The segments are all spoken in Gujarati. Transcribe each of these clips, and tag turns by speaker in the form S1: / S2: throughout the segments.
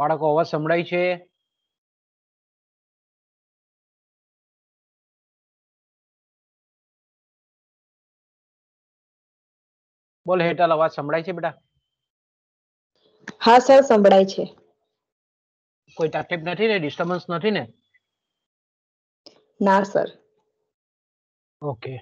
S1: બાળકો અવાજ સંભળાય છે બોલ હેટલ અવાજ સંભળાય છે બેટા હા સર સંભળાય છે કોઈ તકલીફ નથી ને ડિસ્ટર્બન્સ નથી ને ના સર ઓકે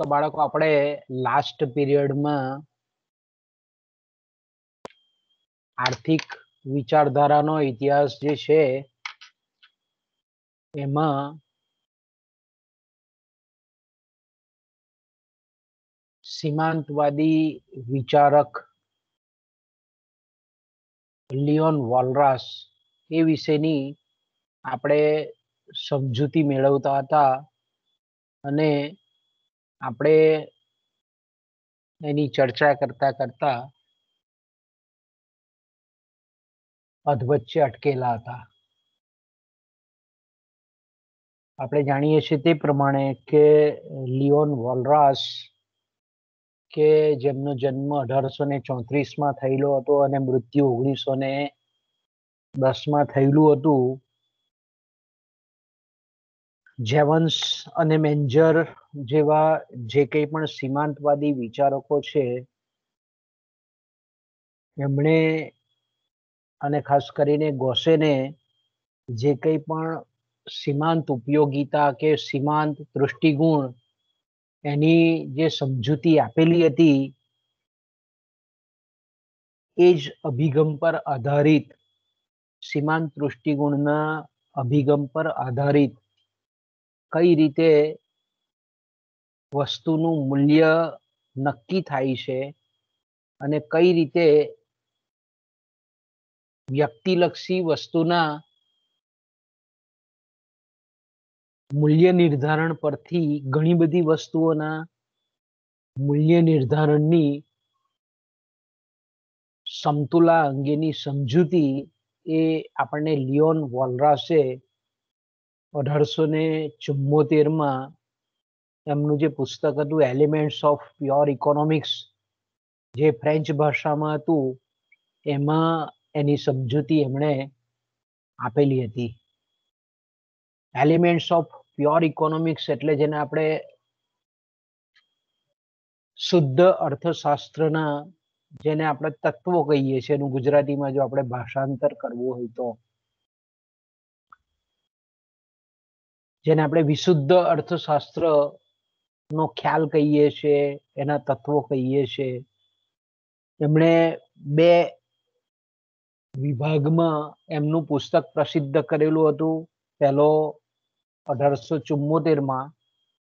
S1: તો બાળકો આપણે લાસ્ટ પીરિયડમાં આર્થિક વિચારધારાનો ઇતિહાસ જે છે એમાં સીમાંતવાદી વિચારક
S2: લિયોન વોલરાસ એ વિશેની આપણે સમજૂતી
S1: મેળવતા હતા અને આપણે એની ચર્ચા કરતા કરતા અધવચ્ચે અટકેલા હતા
S2: આપણે જાણીએ છીએ તે પ્રમાણે કે લિયોન વોલરાસ કે જેમનો જન્મ અઢારસો ને ચોત્રીસ માં થયેલો હતો અને મૃત્યુ ઓગણીસો ને દસમાં થયેલું હતું જેવન્સ અને મેન્જર જેવા જે કંઈ પણ સીમાંતવાદી વિચારકો છે એમણે અને ખાસ કરીને ગોસેને જે કંઈ પણ સીમાંત ઉપયોગીતા કે સીમાંત દૃષ્ટિગુણ એની જે સમજૂતી આપેલી હતી એ જ અભિગમ પર આધારિત સીમાંત દૃષ્ટિગુણના અભિગમ પર આધારિત કઈ રીતે વસ્તુનું મૂલ્ય
S1: નક્કી થાય છે અને કઈ રીતે વ્યક્તિલક્ષી વસ્તુના
S2: મૂલ્ય નિર્ધારણ પરથી ઘણી બધી વસ્તુઓના મૂલ્ય નિર્ધારણની સમતુલા અંગેની સમજૂતી એ આપણને લિયોન વોલરાસે અઢારસો ને ચુમ્મોતેરમાં એમનું જે પુસ્તક હતું એલિમેન્ટ્સ ઓફ પ્યોર ઇકોનોમિક્સ જે ફ્રેન્ચ ભાષામાં હતું એમાં એની સમજૂતી એમણે આપેલી હતી એલિમેન્ટ્સ ઓફ પ્યોર ઇકોનોમિક્સ એટલે જેને આપણે શુદ્ધ અર્થશાસ્ત્રના જેને આપણે તત્વો કહીએ છીએ એનું ગુજરાતીમાં જો આપણે ભાષાંતર કરવું હોય તો જેને આપણે વિશુદ્ધ અર્થશાસ્ત્ર નો ખ્યાલ કહીએ છીએ એના તત્વો કહીએ છીએ એમણે બે વિભાગમાં એમનું પુસ્તક પ્રસિદ્ધ કરેલું હતું પહેલો અઢારસો ચુમ્મોતેરમાં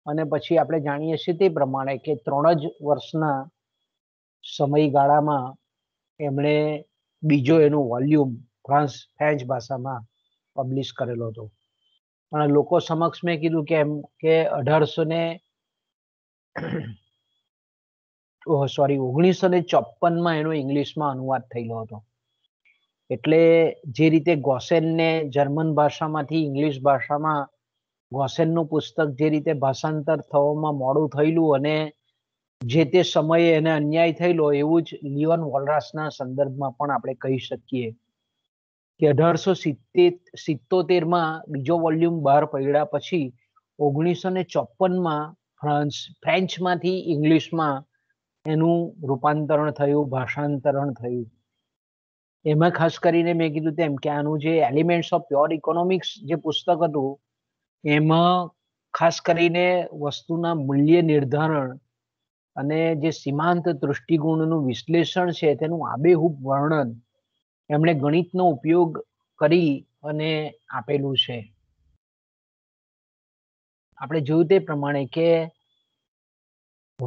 S2: અને પછી આપણે જાણીએ છીએ તે પ્રમાણે કે ત્રણ જ વર્ષના સમયગાળામાં એમણે બીજો એનું વોલ્યુમ ફ્રાન્સ ફ્રેન્ચ ભાષામાં પબ્લિશ કરેલો હતો પણ લોકો સમક્ષ મેં કીધું કે એમ કે અઢારસો ને સોરી ઓગણીસો ને ચોપનમાં એનો ઇંગ્લિશમાં અનુવાદ થયેલો હતો એટલે જે રીતે ગોસેનને જર્મન ભાષામાંથી ઇંગ્લિશ ભાષામાં ગોસેનનું પુસ્તક જે રીતે ભાષાંતર થવામાં મોડું થયેલું અને જે તે સમયે એને અન્યાય થયેલો એવું જ લિયોન વોલરાસના સંદર્ભમાં પણ આપણે કહી શકીએ કે અઢારસો સિત્તોતેરમાં બીજો વોલ્યુમ બહાર પડ્યા પછી ઓગણીસો ને ચોપનમાં ફ્રાન્સ ફ્રેન્ચમાંથી ઇંગ્લિશમાં એનું રૂપાંતરણ થયું ભાષાંતરણ થયું એમાં ખાસ કરીને મેં કીધું તેમ કે આનું જે એલિમેન્ટ્સ ઓફ પ્યોર ઇકોનોમિક્સ જે પુસ્તક હતું એમાં ખાસ કરીને વસ્તુના મૂલ્ય નિર્ધારણ અને જે સીમાંત દૃષ્ટિકોણનું વિશ્લેષણ છે તેનું આબેહૂબ વર્ણન એમણે ગણિતનો ઉપયોગ કરી અને આપેલું છે આપણે જોયું તે પ્રમાણે કે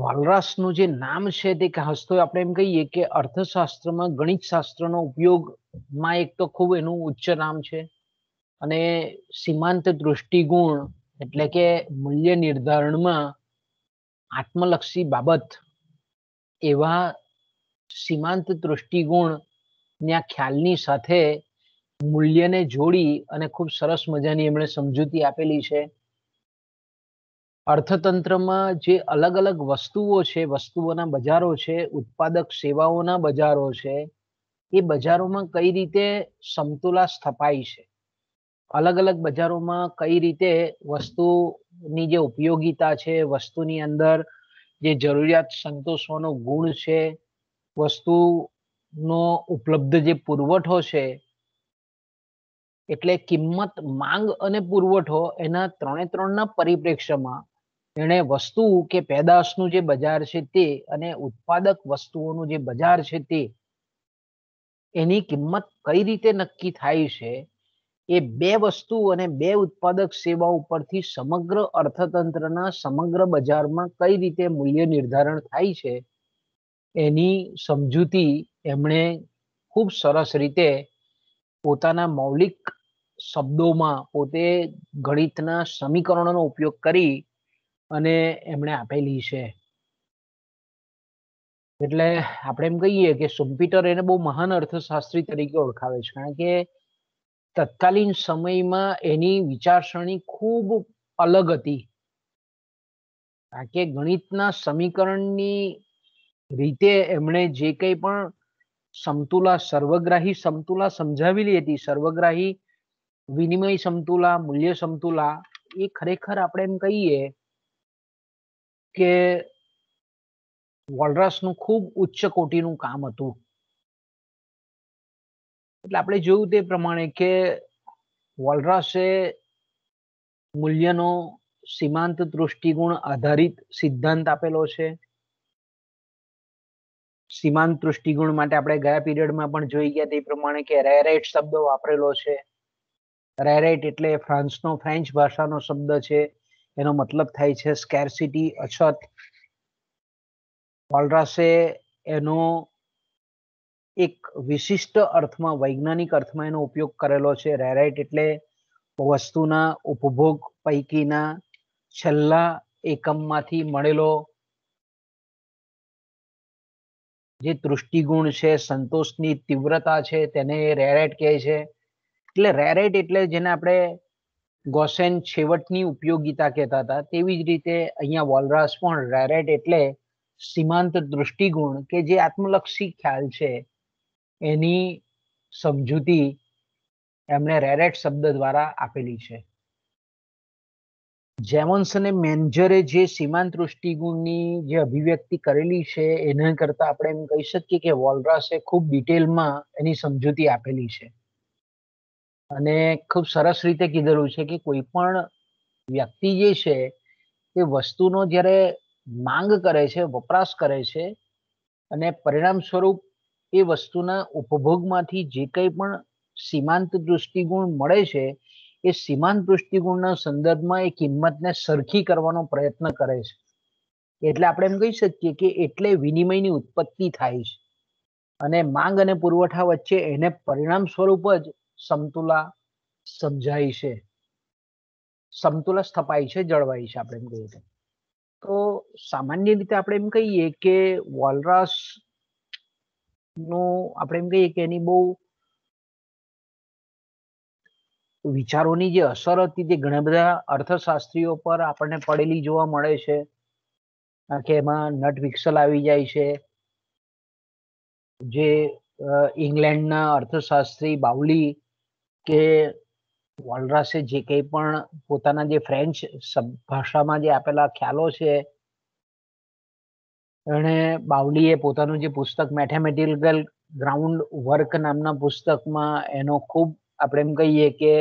S2: વાલરાસનું જે નામ છે તે હસ્તો આપણે એમ કહીએ કે અર્થશાસ્ત્રમાં ગણિત શાસ્ત્રનો ઉપયોગમાં એક તો ખૂબ એનું ઉચ્ચ નામ છે અને સીમાંત દૃષ્ટિગુણ એટલે કે મૂલ્ય નિર્ધારણમાં આત્મલક્ષી બાબત એવા સીમાંત દૃષ્ટિગુણ ને ખ્યાલની સાથે મૂલ્યને જોડી અને ખૂબ સરસ મજાની એમણે સમજૂતી આપેલી છે અર્થતંત્રમાં જે અલગ અલગ વસ્તુઓ છે વસ્તુઓના બજારો છે ઉત્પાદક સેવાઓના બજારો છે એ બજારોમાં કઈ રીતે સમતુલા સ્થપાય છે અલગ અલગ બજારોમાં કઈ રીતે વસ્તુની જે ઉપયોગિતા છે વસ્તુની અંદર જે જરૂરિયાત સંતોષવાનો ગુણ છે વસ્તુ નો ઉપલબ્ધ જે પુરવઠો છે એટલે કિંમત માંગ અને પુરવઠો એના ત્રણે ત્રણના પરિપ્રેક્ષ્યમાં એણે વસ્તુ કે પેદાશનું જે બજાર છે તે અને ઉત્પાદક વસ્તુઓનું જે બજાર છે તે એની કિંમત કઈ રીતે નક્કી થાય છે એ બે વસ્તુ અને બે ઉત્પાદક સેવા ઉપરથી સમગ્ર અર્થતંત્રના સમગ્ર બજારમાં કઈ રીતે મૂલ્ય નિર્ધારણ થાય છે એની સમજૂતી એમણે ખૂબ સરસ રીતે પોતાના મૌલિક શબ્દોમાં પોતે ગણિતના સમીકરણોનો ઉપયોગ કરી અને એમણે આપેલી છે એટલે આપણે એમ કહીએ કે સુમ્પિટર એને બહુ મહાન અર્થશાસ્ત્રી તરીકે ઓળખાવે છે કારણ કે તત્કાલીન સમયમાં એની વિચારસરણી ખૂબ અલગ હતી કારણ કે ગણિતના સમીકરણની રીતે એમણે જે કંઈ પણ સમતુલા સર્વગ્રાહી સમતુલા સમજાવેલી હતી સર્વગ્રાહી વિનિમય સમતુલા મૂલ્ય સમતુલા એ
S1: ખરેખર આપણે એમ કહીએ કે વોલરસનું ખૂબ ઉચ્ચ કોટીનું કામ હતું
S2: એટલે આપણે જોયું તે પ્રમાણે કે વોલરસે મૂલ્યનો સીમાંત દૃષ્ટિકોણ આધારિત સિદ્ધાંત આપેલો છે સીમાંત તૃષ્ટિગુણ માટે આપણે ગયા પીરિયડમાં પણ જોઈ ગયા તે પ્રમાણે કે રેરાઇટ શબ્દ વાપરેલો છે રેરાઇટ એટલે ફ્રાન્સનો ફ્રેન્ચ ભાષાનો શબ્દ છે એનો મતલબ થાય છે સ્કેરસિટી અછત કોલરાસે એનો એક વિશિષ્ટ અર્થમાં વૈજ્ઞાનિક અર્થમાં એનો ઉપયોગ કરેલો છે રેરાઇટ એટલે વસ્તુના ઉપભોગ પૈકીના છેલ્લા એકમમાંથી મળેલો જે તૃષ્ટિગુણ છે સંતોષની તીવ્રતા છે તેને રેરેટ કહે છે એટલે રેરેટ એટલે જેને આપણે ગોસેન છેવટની ઉપયોગીતા કહેતા હતા તેવી જ રીતે અહીંયા વોલરાસ પણ રેરેટ એટલે સીમાંત દૃષ્ટિગુણ કે જે આત્મલક્ષી ખ્યાલ છે એની સમજૂતી એમણે રેરેટ શબ્દ દ્વારા આપેલી છે જેમોન્સ અને મેન્જરે જે સીમાંત દૃષ્ટિગુણની જે અભિવ્યક્તિ કરેલી છે એના કરતા આપણે એમ કહી શકીએ કે વોલરાસે ખૂબ ડિટેલમાં એની સમજૂતી આપેલી છે અને ખૂબ સરસ રીતે કીધેલું છે કે કોઈ પણ વ્યક્તિ જે છે તે વસ્તુનો જ્યારે માંગ કરે છે વપરાશ કરે છે અને પરિણામ સ્વરૂપ એ વસ્તુના ઉપભોગમાંથી જે કંઈ પણ સીમાંત દૃષ્ટિગુણ મળે છે એ સીમાંત દૃષ્ટિકોણના સંદર્ભમાં એ કિંમતને સરખી કરવાનો પ્રયત્ન કરે છે એટલે આપણે એમ કહી શકીએ કે એટલે વિનિમયની ઉત્પત્તિ થાય છે અને માંગ અને પુરવઠા વચ્ચે એને પરિણામ સ્વરૂપ જ સમતુલા સમજાય છે સમતુલા સ્થપાય છે જળવાય છે આપણે એમ કહીએ તો તો સામાન્ય રીતે આપણે એમ કહીએ કે વોલરાસ નું આપણે એમ કહીએ કે એની બહુ વિચારોની જે અસર હતી તે ઘણા બધા અર્થશાસ્ત્રીઓ પર આપણને પડેલી જોવા મળે છે કે એમાં નટ વિક્સલ આવી જાય છે જે ઇંગ્લેન્ડના અર્થશાસ્ત્રી બાવલી કે વોલરાસે જે કંઈ પણ પોતાના જે ફ્રેન્ચ ભાષામાં જે આપેલા ખ્યાલો છે એણે બાવલીએ પોતાનું જે પુસ્તક મેથેમેટિકલ ગ્રાઉન્ડ વર્ક નામના પુસ્તકમાં એનો ખૂબ આપણે એમ કહીએ કે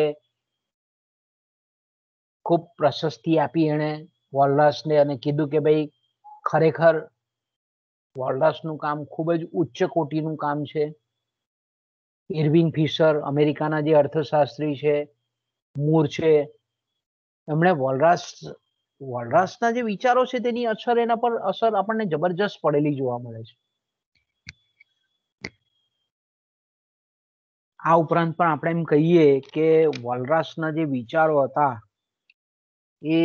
S2: ખૂબ પ્રશસ્તિ આપી એણે વોલ્ડસને અને કીધું કે ભાઈ ખરેખર વોલ્ડસનું કામ ખૂબ જ ઉચ્ચ કોટીનું કામ છે ઇર્વિંગ ફિશર અમેરિકાના જે અર્થશાસ્ત્રી છે મૂર છે એમણે વોલરાસ વોલરાસના જે વિચારો છે તેની અસર એના પર અસર આપણને જબરજસ્ત પડેલી જોવા મળે છે આ ઉપરાંત પણ આપણે એમ કહીએ કે વલરાસના જે વિચારો હતા એ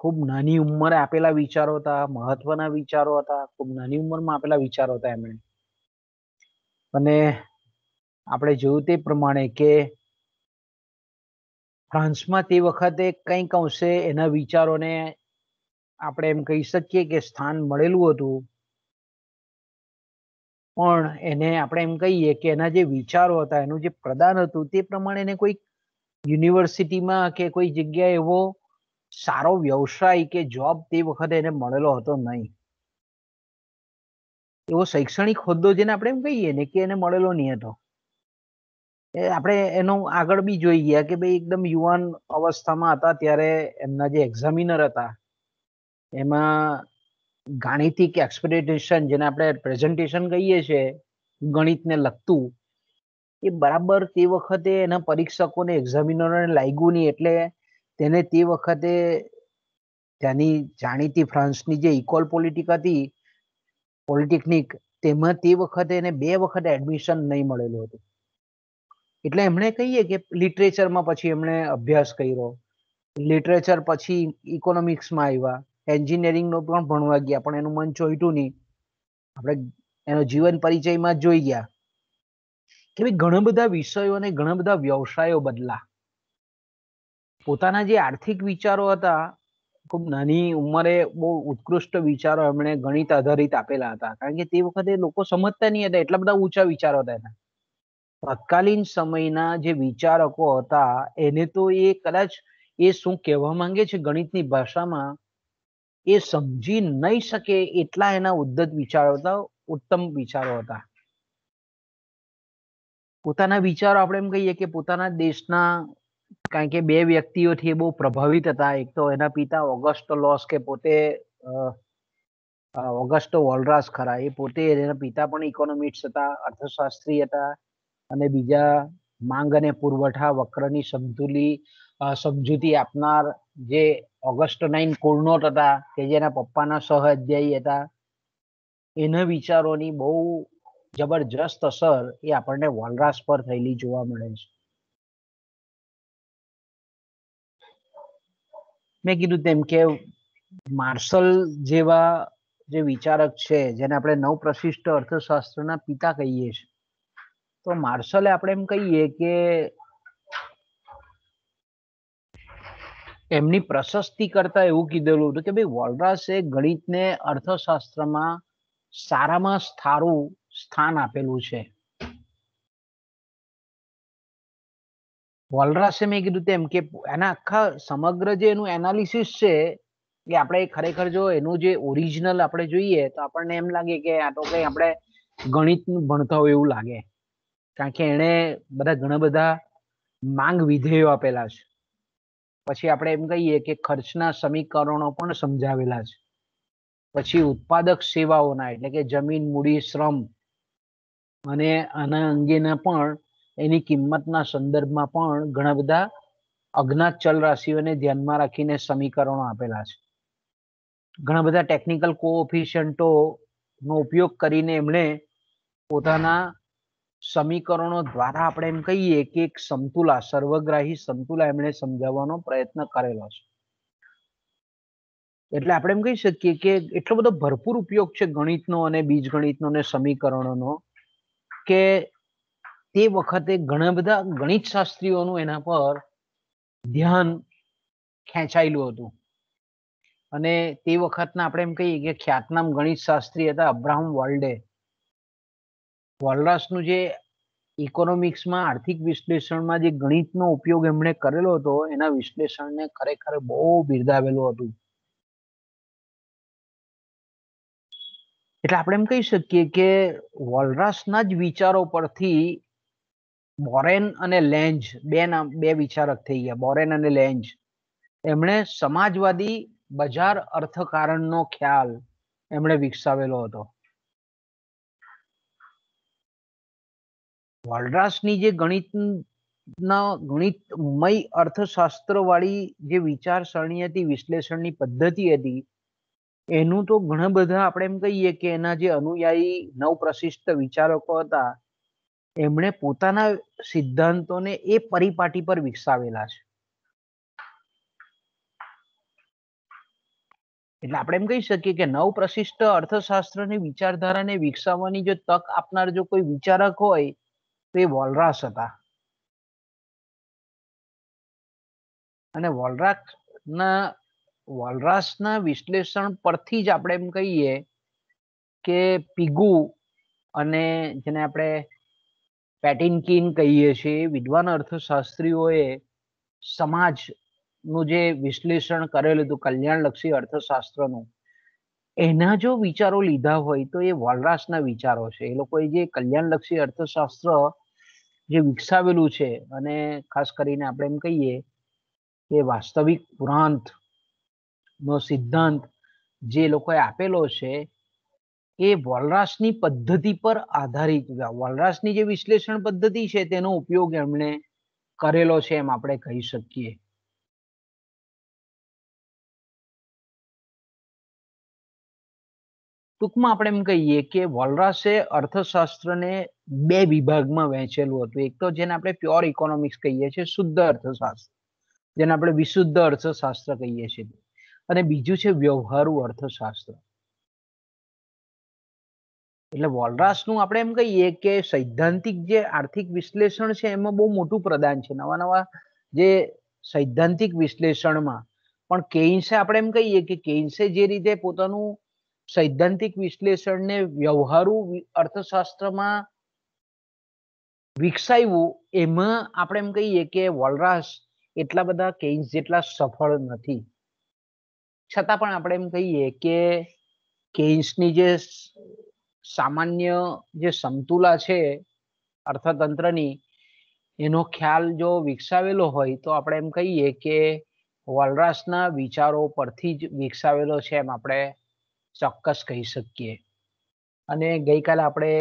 S2: ખૂબ નાની ઉંમરે આપેલા વિચારો હતા મહત્વના વિચારો હતા ખૂબ નાની ઉંમરમાં આપેલા વિચારો હતા એમણે અને આપણે જોયું તે પ્રમાણે કે ફ્રાન્સમાં તે વખતે કંઈક અંશે એના વિચારોને આપણે એમ કહી શકીએ કે સ્થાન મળેલું હતું પણ એને આપણે એમ કહીએ કે એના જે વિચારો હતા એનું જે પ્રદાન હતું તે પ્રમાણે એને કોઈ યુનિવર્સિટીમાં કે કોઈ જગ્યાએ એવો સારો વ્યવસાય કે જોબ તે વખતે એને મળેલો હતો નહીં એવો શૈક્ષણિક હોદ્દો જેને આપણે એમ કહીએ ને કે એને મળેલો નહીં હતો આપણે એનો આગળ બી જોઈ ગયા કે ભાઈ એકદમ યુવાન અવસ્થામાં હતા ત્યારે એમના જે એક્ઝામિનર હતા એમાં ગાણિતિક એક્સપ્રેટેશન જેને આપણે પ્રેઝન્ટેશન કહીએ છીએ ગણિતને લગતું એ બરાબર તે વખતે એના પરીક્ષકોને એક્ઝામિનરોને લાગ્યું નહીં એટલે તેને તે વખતે તેની જાણીતી ફ્રાન્સની જે ઇકોલ પોલિટિક હતી પોલિટેકનિક તેમાં તે વખતે એને બે વખતે એડમિશન નહીં મળેલું હતું એટલે એમણે કહીએ કે લિટરેચરમાં પછી એમણે અભ્યાસ કર્યો લિટરેચર પછી ઇકોનોમિક્સમાં આવ્યા એન્જિનિયરિંગ નો પણ ભણવા ગયા પણ એનું મન ચોઈટું નહીં આપણે એનો જીવન પરિચયમાં જોઈ ગયા કે ઘણા બધા વિષયો અને ઘણા બધા વ્યવસાયો બદલા પોતાના જે આર્થિક વિચારો હતા ખૂબ નાની ઉંમરે બહુ ઉત્કૃષ્ટ વિચારો એમણે ગણિત આધારિત આપેલા હતા કારણ કે તે વખતે લોકો સમજતા નહીં હતા એટલા બધા ઊંચા વિચારો હતા એના તત્કાલીન સમયના જે વિચારકો હતા એને તો એ કદાચ એ શું કહેવા માંગે છે ગણિતની ભાષામાં એ સમજી નહીં શકે એટલા એના ઉદ્ધત વિચારો હતા ઉત્તમ વિચારો હતા પોતાના વિચારો આપણે એમ કહીએ કે પોતાના દેશના કારણ કે બે વ્યક્તિઓથી એ બહુ પ્રભાવિત હતા એક તો એના પિતા ઓગસ્ટો લોસ કે પોતે ઓગસ્ટો વોલરાસ ખરા એ પોતે એના પિતા પણ ઇકોનોમિક્સ હતા અર્થશાસ્ત્રી હતા અને બીજા માંગ અને પુરવઠા વક્રની સમતુલી સમજૂતી આપનાર જે ઓગસ્ટનાઇન કોળનોટ હતા કે જેના પપ્પાના સહઅધ્યાયી હતા એના વિચારોની બહુ જબરજસ્ત અસર એ આપણને વનરાસ પર થયેલી
S1: જોવા મળે છે
S2: મેં કીધું તેમ કે માર્શલ જેવા જે વિચારક છે જેને આપણે નવ નવપ્રશિષ્ટ અર્થશાસ્ત્રના પિતા કહીએ છીએ તો માર્શલે આપણે એમ કહીએ કે એમની પ્રશસ્તિ કરતા એવું કીધેલું હતું કે ભાઈ વોલરાસે ગણિતને અર્થશાસ્ત્રમાં સારામાં સારું સ્થાન આપેલું છે વોલરાસે મેં કીધું તેમ કે એના આખા સમગ્ર જે એનું એનાલિસિસ છે એ આપણે ખરેખર જો એનું જે ઓરિજિનલ આપણે જોઈએ તો આપણને એમ લાગે કે આ તો કઈ આપણે ગણિત ભણતા હોય એવું લાગે કારણ કે એણે બધા ઘણા બધા માંગ વિધેયો આપેલા છે પછી આપણે એમ કહીએ કે ખર્ચના સમીકરણો પણ સમજાવેલા છે પછી ઉત્પાદક સેવાઓના એટલે કે જમીન મૂડી શ્રમ અને આના અંગેના પણ એની કિંમતના સંદર્ભમાં પણ ઘણા બધા અજ્ઞાત ચલ રાશિઓને ધ્યાનમાં રાખીને સમીકરણો આપેલા છે ઘણા બધા ટેકનિકલ કોઓફિશિયન્ટો નો ઉપયોગ કરીને એમણે પોતાના સમીકરણો દ્વારા આપણે એમ કહીએ કે એક સમતુલા સર્વગ્રાહી સમતુલા એમણે સમજાવવાનો પ્રયત્ન કરેલો છે એટલે આપણે એમ કહી શકીએ કે એટલો બધો ભરપૂર ઉપયોગ છે ગણિતનો અને બીજગણિતનો અને સમીકરણોનો કે તે વખતે ઘણા બધા ગણિત શાસ્ત્રીઓનું એના પર ધ્યાન ખેંચાયેલું હતું અને તે વખતના આપણે એમ કહીએ કે ખ્યાતનામ ગણિત શાસ્ત્રી હતા અબ્રાહમ વર્લ્ડે વોલરાસનું જે ઇકોનોમિક્સમાં આર્થિક વિશ્લેષણમાં જે ગણિતનો ઉપયોગ એમણે કરેલો હતો એના વિશ્લેષણને ખરેખર બહુ બિરદાવેલું હતું એટલે આપણે એમ કહી શકીએ કે વલરાસના જ વિચારો પરથી બોરેન અને લેન્જ બે નામ બે વિચારક થઈ ગયા બોરેન અને લેન્જ એમણે સમાજવાદી બજાર અર્થકારણનો ખ્યાલ એમણે વિકસાવેલો હતો વલરાસની જે ગણિત ગણિતના ગણિતમય વાળી જે વિચારસરણી હતી વિશ્લેષણની પદ્ધતિ હતી એનું તો ઘણા બધા આપણે એમ કહીએ કે એના જે અનુયાયી નવ નવપ્રશિષ્ટ વિચારકો હતા એમણે પોતાના સિદ્ધાંતોને એ પરિપાટી પર વિકસાવેલા છે એટલે આપણે એમ કહી શકીએ કે નવ પ્રશિષ્ટ અર્થશાસ્ત્રની વિચારધારાને વિકસાવવાની જો તક આપનાર જો કોઈ વિચારક હોય તે વોલરાસ હતા અને વોલરાસના વોલરાસના વિશ્લેષણ પરથી જ આપણે એમ કહીએ કે પીગુ અને જેને આપણે પેટિનકિન કહીએ છીએ વિદ્વાન અર્થશાસ્ત્રીઓએ સમાજ નું જે વિશ્લેષણ કરેલું હતું કલ્યાણલક્ષી અર્થશાસ્ત્રનું એના જો વિચારો લીધા હોય તો એ વોલરાસના વિચારો છે એ લોકોએ જે કલ્યાણલક્ષી અર્થશાસ્ત્ર જે વિકસાવેલું છે અને ખાસ કરીને આપણે એમ કહીએ કે વાસ્તવિક પુરાંત નો સિદ્ધાંત જે લોકોએ આપેલો છે એ વોલરાસની પદ્ધતિ પર આધારિત વોલરાસની જે વિશ્લેષણ પદ્ધતિ છે તેનો
S1: ઉપયોગ એમણે કરેલો છે એમ આપણે કહી શકીએ ટૂંકમાં આપણે એમ
S2: કહીએ કે વોલરાસે અર્થશાસ્ત્રને બે વિભાગમાં વહેંચેલું હતું એક તો જેને આપણે પ્યોર ઇકોનોમિક્સ કહીએ છીએ શુદ્ધ અર્થશાસ્ત્ર જેને આપણે વિશુદ્ધ અર્થશાસ્ત્ર કહીએ છીએ અને બીજું છે વ્યવહારુ અર્થશાસ્ત્ર એટલે વોલરાસનું આપણે એમ કહીએ કે સૈદ્ધાંતિક જે આર્થિક વિશ્લેષણ છે એમાં બહુ મોટું પ્રદાન છે નવા નવા જે સૈદ્ધાંતિક વિશ્લેષણમાં પણ કેઇન્સે આપણે એમ કહીએ કે કેઇન્સે જે રીતે પોતાનું સૈદ્ધાંતિક વિશ્લેષણને વ્યવહારુ અર્થશાસ્ત્રમાં વિકસાવ્યું એમાં આપણે એમ કહીએ કે વોલરાસ એટલા બધા કેન્સ જેટલા સફળ નથી છતાં પણ આપણે એમ કહીએ કે કેઇન્સની જે સામાન્ય જે સમતુલા છે અર્થતંત્રની એનો ખ્યાલ જો વિકસાવેલો હોય તો આપણે એમ કહીએ કે વોલરાસના વિચારો પરથી જ વિકસાવેલો છે એમ આપણે ચોક્કસ કહી શકીએ અને ગઈકાલે આપણે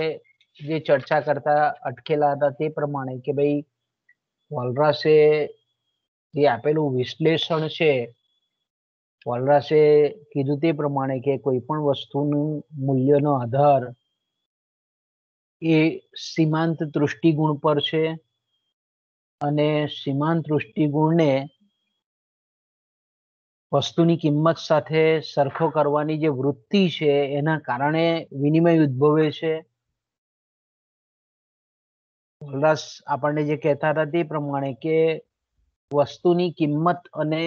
S2: જે ચર્ચા કરતા અટકેલા હતા તે પ્રમાણે કે ભાઈ વોલરાસે જે આપેલું વિશ્લેષણ છે વોલરાસે કીધું તે પ્રમાણે કે કોઈ પણ વસ્તુનું મૂલ્યનો આધાર એ સીમાંત દૃષ્ટિગુણ પર છે અને સીમાંત દૃષ્ટિગુણને વસ્તુની કિંમત સાથે સરખો કરવાની જે વૃત્તિ છે એના કારણે વિનિમય ઉદ્ભવે છે રસ આપણને જે કહેતા હતા તે પ્રમાણે કે વસ્તુની કિંમત અને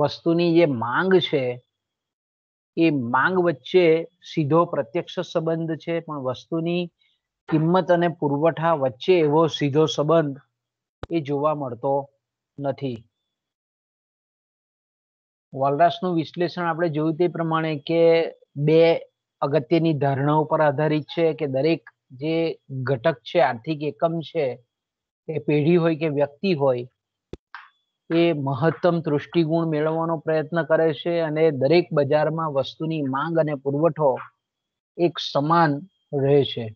S2: વસ્તુની જે માંગ છે એ માંગ વચ્ચે સીધો પ્રત્યક્ષ સંબંધ છે પણ વસ્તુની કિંમત અને પુરવઠા વચ્ચે એવો સીધો સંબંધ એ જોવા મળતો નથી વોલરાસનું વિશ્લેષણ આપણે જોયું તે પ્રમાણે કે બે અગત્યની ધારણાઓ પર આધારિત છે કે દરેક જે ઘટક છે આર્થિક એકમ છે એ પેઢી હોય કે વ્યક્તિ હોય એ મહત્તમ તૃષ્ટિગુણ મેળવવાનો પ્રયત્ન કરે છે અને દરેક બજારમાં વસ્તુની માંગ અને પુરવઠો એક સમાન રહે છે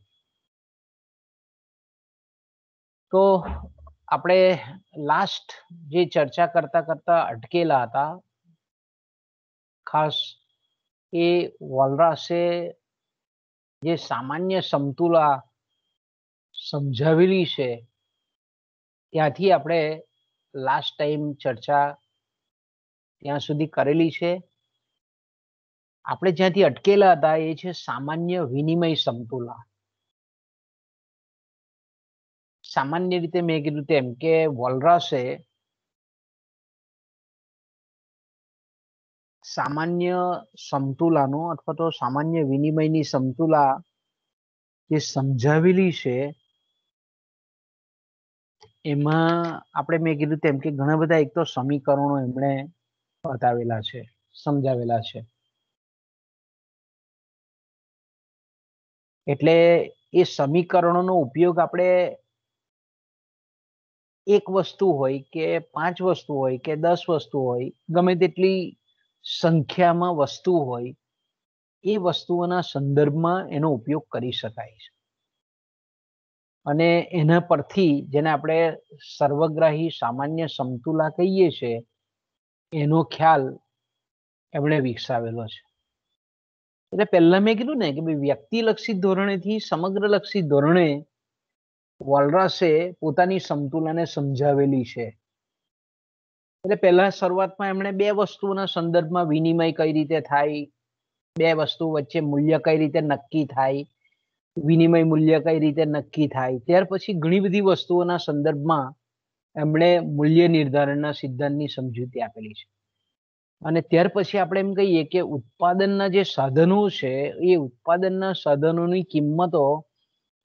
S2: તો આપણે લાસ્ટ જે ચર્ચા કરતા કરતા અટકેલા હતા ખાસ એ વલરાસે જે સામાન્ય સમતુલા સમજાવેલી છે ત્યાંથી આપણે લાસ્ટ ટાઈમ ચર્ચા ત્યાં સુધી કરેલી છે આપણે જ્યાંથી અટકેલા હતા એ છે સામાન્ય વિનિમય
S1: સમતુલા સામાન્ય રીતે મેં કીધું તેમ કે વોલરાસે
S2: સામાન્ય સમતુલાનો અથવા તો સામાન્ય વિનિમયની સમતુલા જે સમજાવેલી છે એમાં આપણે મેં કીધું તેમ કે ઘણા બધા એક તો સમીકરણો એમણે બતાવેલા
S1: છે સમજાવેલા છે એટલે એ સમીકરણોનો ઉપયોગ આપણે
S2: એક વસ્તુ હોય કે પાંચ વસ્તુ હોય કે દસ વસ્તુ હોય ગમે તેટલી સંખ્યામાં વસ્તુ હોય એ વસ્તુઓના સંદર્ભમાં એનો ઉપયોગ કરી શકાય છે અને એના પરથી જેને આપણે સર્વગ્રાહી સામાન્ય સમતુલા કહીએ છીએ એનો ખ્યાલ એમણે વિકસાવેલો છે એટલે પહેલા મેં કીધું ને કે ભાઈ વ્યક્તિલક્ષી ધોરણેથી સમગ્રલક્ષી ધોરણે વોલરાસે પોતાની સમતુલાને સમજાવેલી છે એટલે પહેલા શરૂઆતમાં એમણે બે વસ્તુના સંદર્ભમાં વિનિમય કઈ રીતે થાય બે વસ્તુ વચ્ચે મૂલ્ય કઈ રીતે નક્કી થાય વિનિમય મૂલ્ય કઈ રીતે નક્કી થાય ત્યાર પછી ઘણી બધી વસ્તુઓના સંદર્ભમાં એમણે મૂલ્ય નિર્ધારણના સિદ્ધાંતની સમજૂતી આપેલી છે અને ત્યાર પછી આપણે એમ કહીએ કે ઉત્પાદનના જે સાધનો છે એ ઉત્પાદનના સાધનોની કિંમતો